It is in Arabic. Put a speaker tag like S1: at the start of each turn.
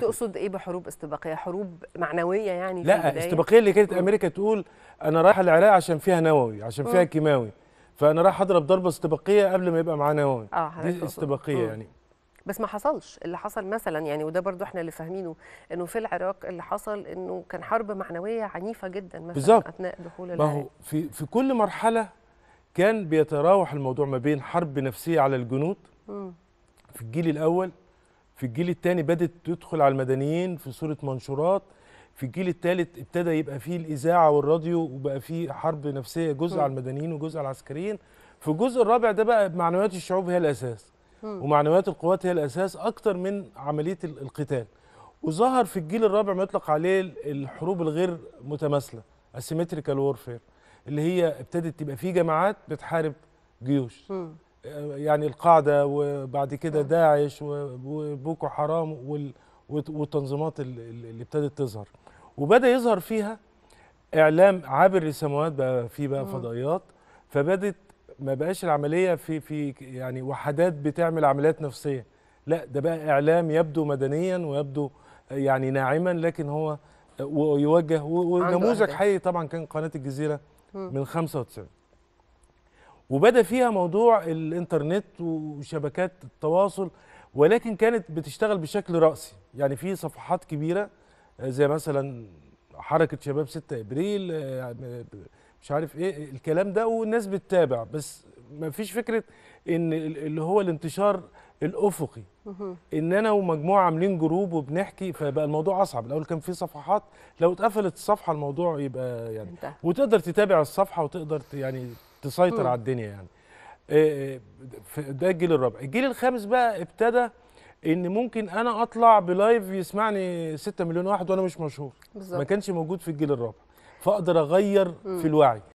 S1: تقصد ايه بحروب استباقيه حروب معنويه يعني لا استباقيه اللي كانت امريكا تقول انا رايح العراق عشان فيها نووي عشان فيها كيماوي فانا رايح اضرب ضربه استباقيه قبل ما يبقى معاه نووي آه دي استباقيه مم. يعني بس ما حصلش اللي حصل مثلا يعني وده برضو احنا اللي فاهمينه انه في العراق اللي حصل انه كان حرب معنويه عنيفه جدا مثلا بالزبط. اثناء دخول العراق ما هو في في كل مرحله كان بيتراوح الموضوع ما بين حرب نفسيه على الجنود مم. في الجيل الاول في الجيل الثاني بدات تدخل على المدنيين في صوره منشورات في الجيل الثالث ابتدى يبقى فيه الاذاعه والراديو وبقى فيه حرب نفسيه جزء م. على المدنيين وجزء على العسكريين في الجزء الرابع ده بقى معنويات الشعوب هي الاساس م. ومعنويات القوات هي الاساس اكتر من عمليه القتال وظهر في الجيل الرابع ما يطلق عليه الحروب الغير متماثله اسيمتريكال وورفير اللي هي ابتدت تبقى فيه جماعات بتحارب جيوش م. يعني القاعده وبعد كده داعش وبوكو حرام والتنظيمات اللي ابتدت تظهر وبدا يظهر فيها اعلام عابر للسماوات بقى في بقى فضائيات فبدت ما بقاش العمليه في في يعني وحدات بتعمل عمليات نفسيه لا ده بقى اعلام يبدو مدنيا ويبدو يعني ناعما لكن هو ويوجه ونموذج حي طبعا كان قناه الجزيره من 95 وبدا فيها موضوع الانترنت وشبكات التواصل ولكن كانت بتشتغل بشكل رأسي يعني في صفحات كبيرة آه، زي مثلا حركة شباب 6 ابريل آه، آه، مش عارف ايه الكلام ده والناس بتتابع بس ما فيش فكرة ان اللي هو الانتشار الافقي ان انا ومجموعه عاملين جروب وبنحكي فبقى الموضوع اصعب الاول كان في صفحات لو اتقفلت الصفحه الموضوع يبقى يعني وتقدر تتابع الصفحه وتقدر يعني تسيطر م. على الدنيا يعني آه، آه، ده الجيل الرابع الجيل الخامس بقى ابتدى ان ممكن انا اطلع بلايف يسمعني 6 مليون واحد وانا مش مشهور بالزبط. ما كانش موجود في الجيل الرابع فاقدر اغير م. في الوعي